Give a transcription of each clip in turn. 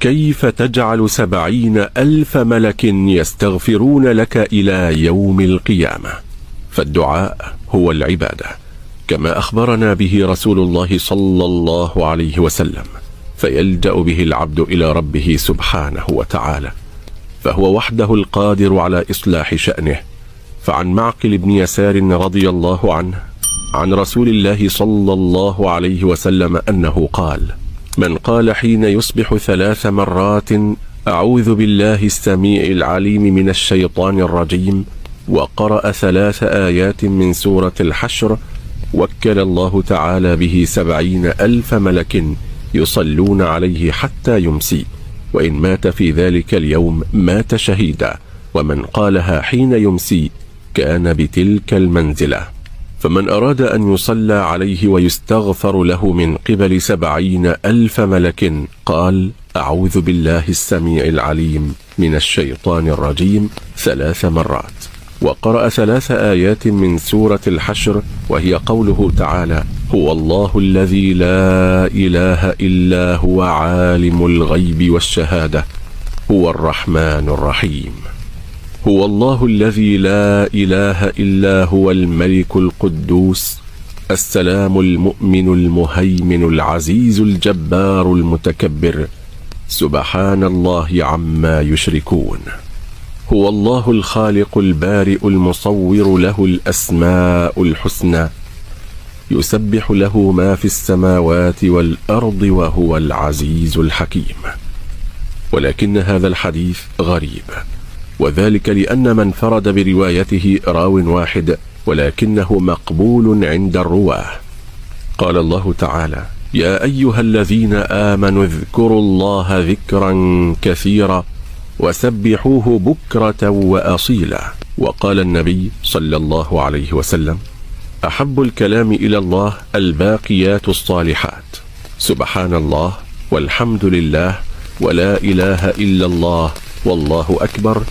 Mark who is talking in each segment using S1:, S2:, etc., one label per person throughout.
S1: كيف تجعل سبعين ألف ملك يستغفرون لك إلى يوم القيامة فالدعاء هو العبادة كما أخبرنا به رسول الله صلى الله عليه وسلم فيلجأ به العبد إلى ربه سبحانه وتعالى فهو وحده القادر على إصلاح شأنه فعن معقل بن يسار رضي الله عنه عن رسول الله صلى الله عليه وسلم أنه قال من قال حين يصبح ثلاث مرات أعوذ بالله السميع العليم من الشيطان الرجيم وقرأ ثلاث آيات من سورة الحشر وكل الله تعالى به سبعين ألف ملك يصلون عليه حتى يمسي وإن مات في ذلك اليوم مات شهيدا ومن قالها حين يمسي كان بتلك المنزله فمن أراد أن يصلى عليه ويستغفر له من قبل سبعين ألف ملك قال أعوذ بالله السميع العليم من الشيطان الرجيم ثلاث مرات وقرأ ثلاث آيات من سورة الحشر وهي قوله تعالى هو الله الذي لا إله إلا هو عالم الغيب والشهادة هو الرحمن الرحيم هو الله الذي لا إله إلا هو الملك القدوس السلام المؤمن المهيمن العزيز الجبار المتكبر سبحان الله عما يشركون هو الله الخالق البارئ المصور له الأسماء الحسنى يسبح له ما في السماوات والأرض وهو العزيز الحكيم ولكن هذا الحديث غريب وذلك لأن من فرد بروايته راو واحد ولكنه مقبول عند الرواه قال الله تعالى يا أيها الذين آمنوا اذكروا الله ذكرا كثيرا وسبحوه بكرة وأصيلا وقال النبي صلى الله عليه وسلم أحب الكلام إلى الله الباقيات الصالحات سبحان الله والحمد لله ولا إله إلا الله والله أكبر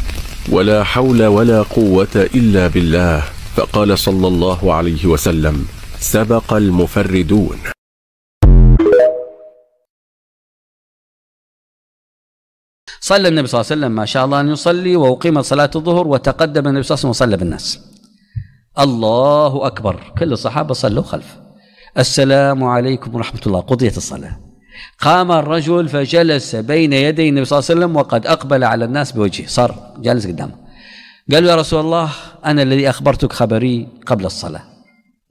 S1: ولا حول ولا قوة إلا بالله فقال صلى الله عليه وسلم سبق
S2: المفردون صلى النبي صلى الله عليه وسلم ما شاء الله أن يصلي وأقيمت صلاة الظهر وتقدم النبي صلى الله عليه وسلم وصلى بالناس الله أكبر كل الصحابة صلوا خلفه السلام عليكم ورحمة الله قضيت الصلاة قام الرجل فجلس بين يدي النبي صلى الله عليه وسلم وقد أقبل على الناس بوجهه صار جالس قدامه قال يا رسول الله أنا الذي أخبرتك خبري قبل الصلاة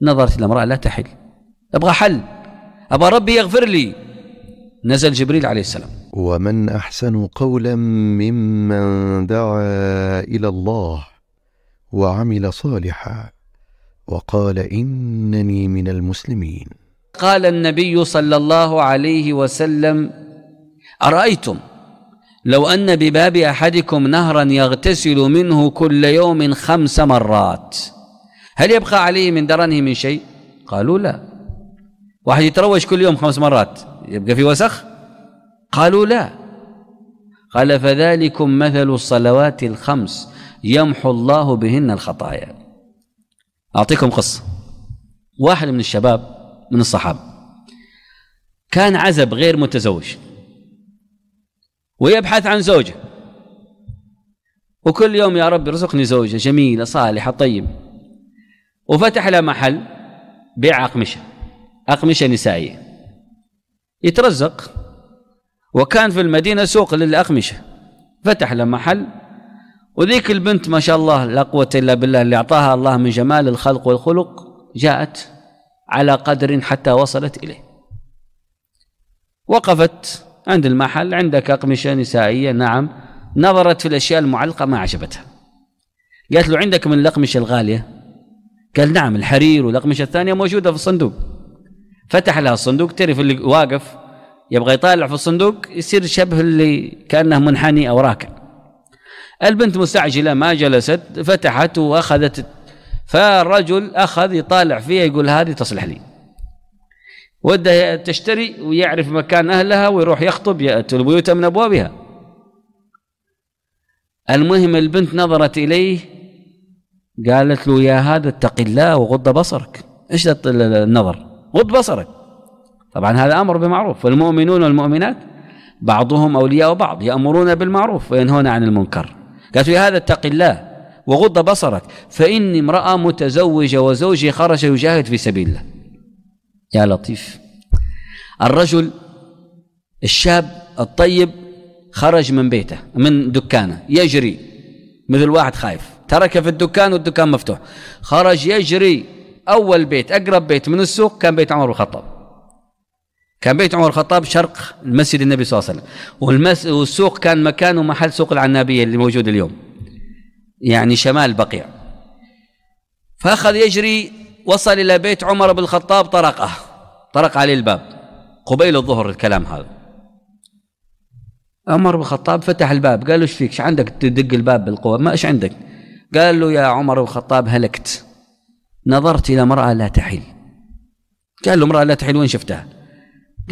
S2: نظرت الامرأة لا تحل أبغى حل أبغى ربي يغفر لي نزل جبريل عليه السلام ومن أحسن قولا ممن دعا إلى الله وعمل صالحا وقال إنني من المسلمين قال النبي صلى الله عليه وسلم أرأيتم لو أن بباب أحدكم نهرا يغتسل منه كل يوم خمس مرات هل يبقى عليه من درنه من شيء قالوا لا واحد يتروش كل يوم خمس مرات يبقى في وسخ قالوا لا قال فذلكم مثل الصلوات الخمس يمحو الله بهن الخطايا أعطيكم قصة واحد من الشباب من الصحابة كان عزب غير متزوج ويبحث عن زوجة وكل يوم يا رب ارزقني زوجة جميلة صالحة طيبة وفتح له محل بيع أقمشة أقمشة نسائية يترزق وكان في المدينة سوق للأقمشة فتح له محل وذيك البنت ما شاء الله لا قوة إلا بالله اللي أعطاها الله من جمال الخلق والخلق جاءت على قدر حتى وصلت إليه وقفت عند المحل عندك أقمشة نسائية نعم نظرت في الأشياء المعلقة ما عجبتها قالت له عندك من الأقمشة الغالية قال نعم الحرير والأقمشة الثانية موجودة في الصندوق فتح لها الصندوق تعرف اللي واقف يبغى يطالع في الصندوق يصير شبه اللي كأنه منحني أو راكع البنت مستعجلة ما جلست فتحت وأخذت فالرجل اخذ يطالع فيها يقول هذه تصلح لي وده تشتري ويعرف مكان اهلها ويروح يخطب ياتي البيوت من ابوابها المهم البنت نظرت اليه قالت له يا هذا اتق الله وغض بصرك ايش النظر غض بصرك طبعا هذا امر بمعروف والمؤمنون والمؤمنات بعضهم اولياء بعض يامرون بالمعروف وينهون عن المنكر قالت له يا هذا اتق الله وغض بصرك فإني امرأة متزوجة وزوجي خرج يجاهد في سبيل الله يا لطيف الرجل الشاب الطيب خرج من بيته من دكانه يجري مثل واحد خايف ترك في الدكان والدكان مفتوح خرج يجري أول بيت أقرب بيت من السوق كان بيت عمر الخطاب كان بيت عمر الخطاب شرق المسجد النبي صلى الله عليه وسلم والسوق كان مكانه محل سوق العنابية اللي موجود اليوم يعني شمال بقيع فأخذ يجري وصل إلى بيت عمر بن الخطاب طرقه طرق عليه الباب قبيل الظهر الكلام هذا عمر بن الخطاب فتح الباب قال له ايش فيك ايش عندك تدق الباب بالقوة ما ايش عندك قال له يا عمر بن الخطاب هلكت نظرت إلى امرأة لا تحل قال له امرأة لا تحل وين شفتها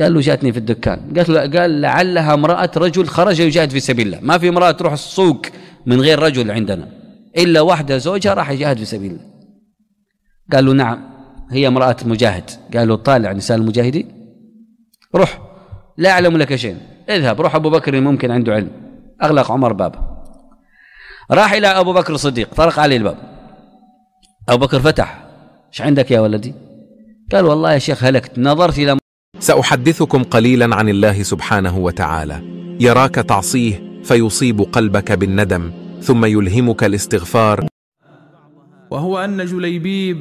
S2: قال له جاتني في الدكان قالت له قال لعلها امرأة رجل خرج يجاهد في سبيل الله ما في امرأة تروح السوق من غير رجل عندنا إلا واحدة زوجها راح يجاهد في سبيل الله قال له نعم هي امرأة مجاهد قال له طالع نساء المجاهدين روح لا أعلم لك شيء اذهب روح أبو بكر ممكن عنده علم أغلق عمر بابه راح إلى أبو بكر الصديق طرق عليه الباب أبو بكر فتح ايش عندك يا ولدي قال والله يا شيخ هلكت نظرت إلى سأحدثكم قليلا عن الله سبحانه وتعالى يراك
S1: تعصيه فيصيب قلبك بالندم ثم يلهمك الاستغفار
S3: وهو أن جليبيب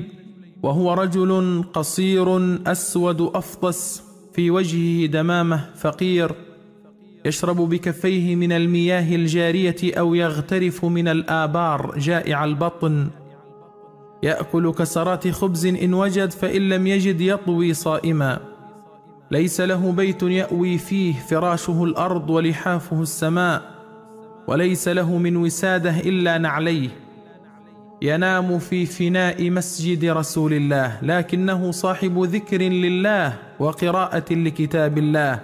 S3: وهو رجل قصير أسود أفطس في وجهه دمامة فقير يشرب بكفيه من المياه الجارية أو يغترف من الآبار جائع البطن يأكل كسرات خبز إن وجد فإن لم يجد يطوي صائما ليس له بيت يأوي فيه فراشه الأرض ولحافه السماء وليس له من وساده الا نعليه ينام في فناء مسجد رسول الله لكنه صاحب ذكر لله وقراءه لكتاب الله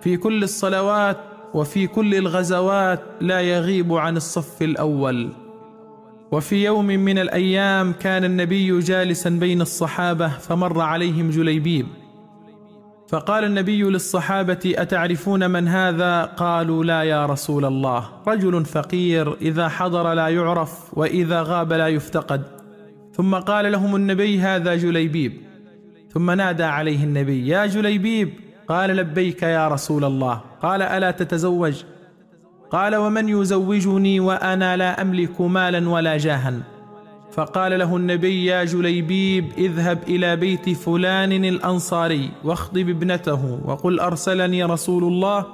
S3: في كل الصلوات وفي كل الغزوات لا يغيب عن الصف الاول وفي يوم من الايام كان النبي جالسا بين الصحابه فمر عليهم جليبيب فقال النبي للصحابه اتعرفون من هذا قالوا لا يا رسول الله رجل فقير اذا حضر لا يعرف واذا غاب لا يفتقد ثم قال لهم النبي هذا جليبيب ثم نادى عليه النبي يا جليبيب قال لبيك يا رسول الله قال الا تتزوج قال ومن يزوجني وانا لا املك مالا ولا جاها فقال له النبي يا جليبيب اذهب الى بيت فلان الانصاري واخطب ابنته وقل ارسلني رسول الله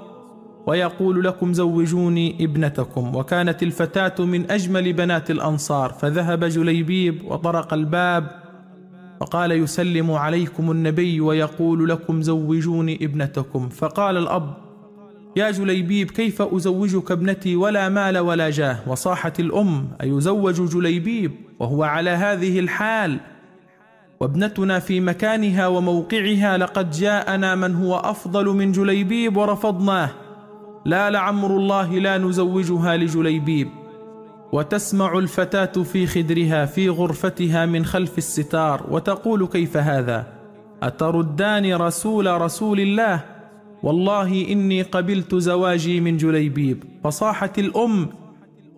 S3: ويقول لكم زوجوني ابنتكم وكانت الفتاه من اجمل بنات الانصار فذهب جليبيب وطرق الباب وقال يسلم عليكم النبي ويقول لكم زوجوني ابنتكم فقال الاب يا جليبيب كيف أزوجك ابنتي ولا مال ولا جاه وصاحت الأم أيزوج جليبيب وهو على هذه الحال وابنتنا في مكانها وموقعها لقد جاءنا من هو أفضل من جليبيب ورفضناه لا لعمر الله لا نزوجها لجليبيب وتسمع الفتاة في خدرها في غرفتها من خلف الستار وتقول كيف هذا أتردان رسول رسول الله والله إني قبلت زواجي من جليبيب فصاحت الأم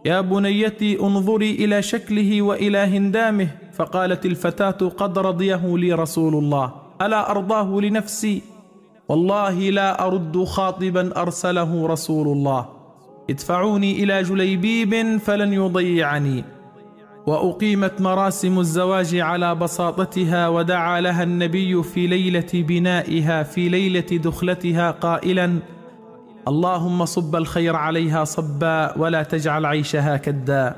S3: يا بنيتي انظري الى شكله والى هندامه فقالت الفتاه قد رضيه لي رسول الله الا ارضاه لنفسي والله لا ارد خاطبا ارسله رسول الله ادفعوني الى جليبيب فلن يضيعني واقيمت مراسم الزواج على بساطتها ودعا لها النبي في ليله بنائها في ليله دخلتها قائلا اللهم صب الخير عليها صبا ولا تجعل عيشها كدا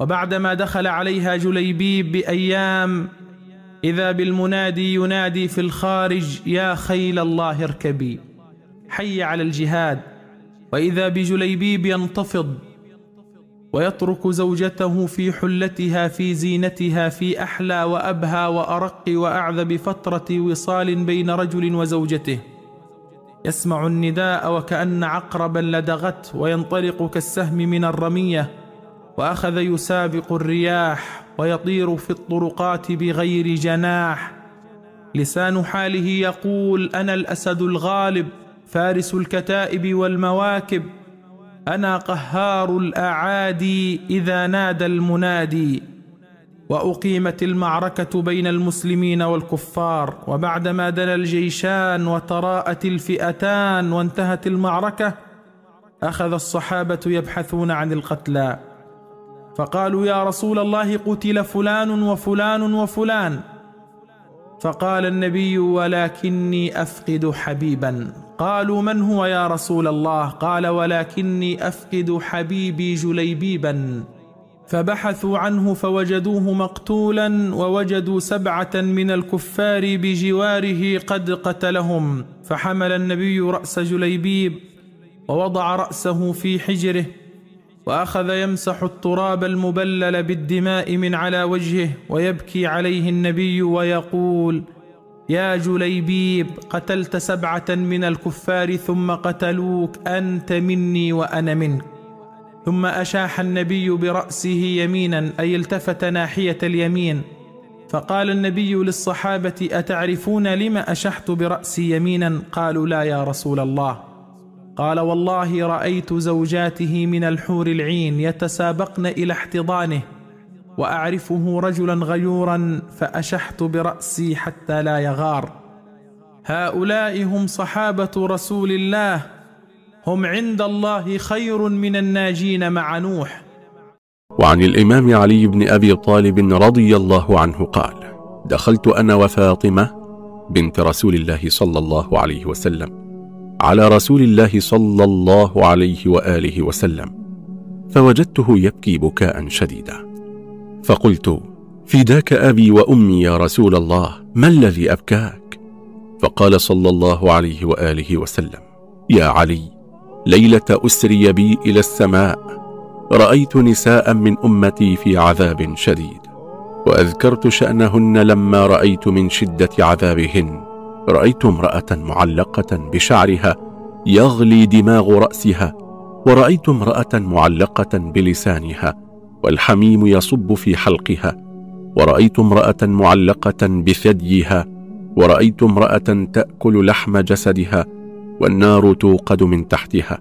S3: وبعدما دخل عليها جليبيب بأيام إذا بالمنادي ينادي في الخارج يا خيل الله اركبي حي على الجهاد وإذا بجليبيب ينتفض ويترك زوجته في حلتها في زينتها في أحلى وأبهى وأرق وأعذب فترة وصال بين رجل وزوجته يسمع النداء وكأن عقربا لدغته وينطلق كالسهم من الرمية وأخذ يسابق الرياح ويطير في الطرقات بغير جناح لسان حاله يقول أنا الأسد الغالب فارس الكتائب والمواكب أنا قهار الأعادي إذا نادى المنادي واقيمت المعركه بين المسلمين والكفار وبعدما دنا الجيشان وتراءت الفئتان وانتهت المعركه اخذ الصحابه يبحثون عن القتلى فقالوا يا رسول الله قتل فلان وفلان وفلان فقال النبي ولكني افقد حبيبا قالوا من هو يا رسول الله قال ولكني افقد حبيبي جليبيبا فبحثوا عنه فوجدوه مقتولا ووجدوا سبعه من الكفار بجواره قد قتلهم فحمل النبي راس جليبيب ووضع راسه في حجره واخذ يمسح التراب المبلل بالدماء من على وجهه ويبكي عليه النبي ويقول يا جليبيب قتلت سبعه من الكفار ثم قتلوك انت مني وانا منك ثم أشاح النبي برأسه يمينا أي التفت ناحية اليمين فقال النبي للصحابة أتعرفون لم أشحت برأسي يمينا قالوا لا يا رسول الله قال والله رأيت زوجاته من الحور العين يتسابقن إلى احتضانه وأعرفه رجلا غيورا فأشحت برأسي حتى لا يغار هؤلاء هم صحابة رسول الله هم عند الله خير من الناجين مع نوح
S1: وعن الإمام علي بن أبي طالب رضي الله عنه قال دخلت أنا وفاطمة بنت رسول الله صلى الله عليه وسلم على رسول الله صلى الله عليه وآله وسلم فوجدته يبكي بكاء شديدا فقلت فداك أبي وأمي يا رسول الله ما الذي أبكاك؟ فقال صلى الله عليه وآله وسلم يا علي ليلة أسري بي إلى السماء رأيت نساء من أمتي في عذاب شديد وأذكرت شأنهن لما رأيت من شدة عذابهن رأيت امرأة معلقة بشعرها يغلي دماغ رأسها ورأيت امرأة معلقة بلسانها والحميم يصب في حلقها ورأيت امرأة معلقة بثديها ورأيت امرأة تأكل لحم جسدها والنار توقد من تحتها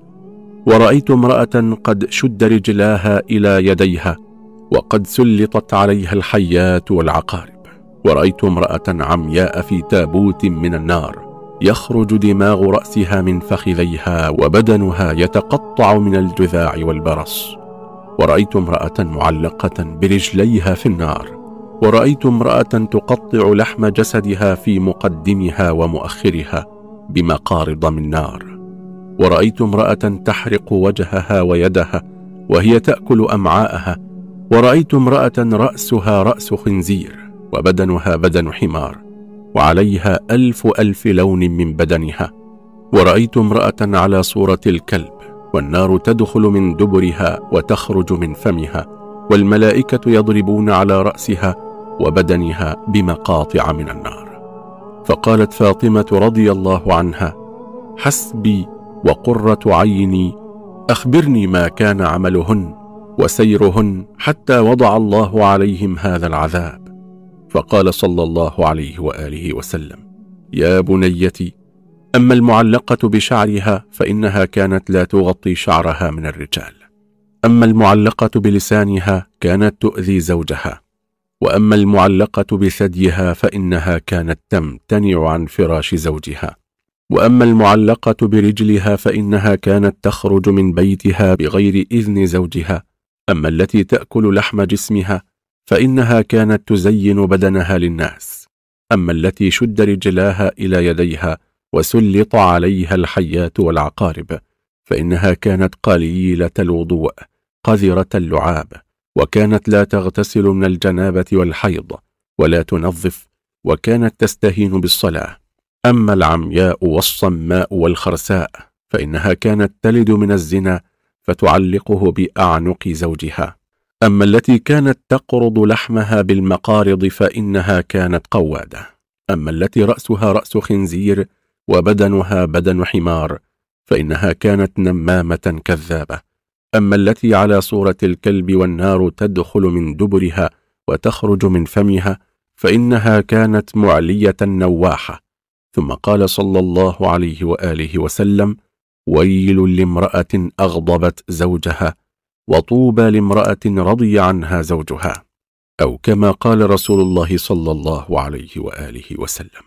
S1: ورأيت امرأة قد شد رجلاها إلى يديها وقد سلطت عليها الحيات والعقارب ورأيت امرأة عمياء في تابوت من النار يخرج دماغ رأسها من فخذيها وبدنها يتقطع من الجذاع والبرص ورأيت امرأة معلقة برجليها في النار ورأيت امرأة تقطع لحم جسدها في مقدمها ومؤخرها بمقارض من نار ورأيت امرأة تحرق وجهها ويدها وهي تأكل أمعاءها ورأيت امرأة رأسها رأس خنزير وبدنها بدن حمار وعليها ألف ألف لون من بدنها ورأيت امرأة على صورة الكلب والنار تدخل من دبرها وتخرج من فمها والملائكة يضربون على رأسها وبدنها بمقاطع من النار فقالت فاطمة رضي الله عنها حسبي وقرة عيني أخبرني ما كان عملهن وسيرهن حتى وضع الله عليهم هذا العذاب فقال صلى الله عليه وآله وسلم يا بنيتي أما المعلقة بشعرها فإنها كانت لا تغطي شعرها من الرجال أما المعلقة بلسانها كانت تؤذي زوجها وأما المعلقة بثديها فإنها كانت تمتنع عن فراش زوجها وأما المعلقة برجلها فإنها كانت تخرج من بيتها بغير إذن زوجها أما التي تأكل لحم جسمها فإنها كانت تزين بدنها للناس أما التي شد رجلاها إلى يديها وسلط عليها الحيات والعقارب فإنها كانت قليلة الوضوء قذرة اللعاب وكانت لا تغتسل من الجنابة والحيض ولا تنظف وكانت تستهين بالصلاة أما العمياء والصماء والخرساء فإنها كانت تلد من الزنا فتعلقه بأعنق زوجها أما التي كانت تقرض لحمها بالمقارض فإنها كانت قوادة أما التي رأسها رأس خنزير وبدنها بدن حمار فإنها كانت نمامة كذابة أما التي على صورة الكلب والنار تدخل من دبرها وتخرج من فمها فإنها كانت معلية نواحة ثم قال صلى الله عليه وآله وسلم ويل لامرأة أغضبت زوجها وطوبى لامرأة رضي عنها زوجها
S2: أو كما قال رسول الله صلى الله عليه وآله وسلم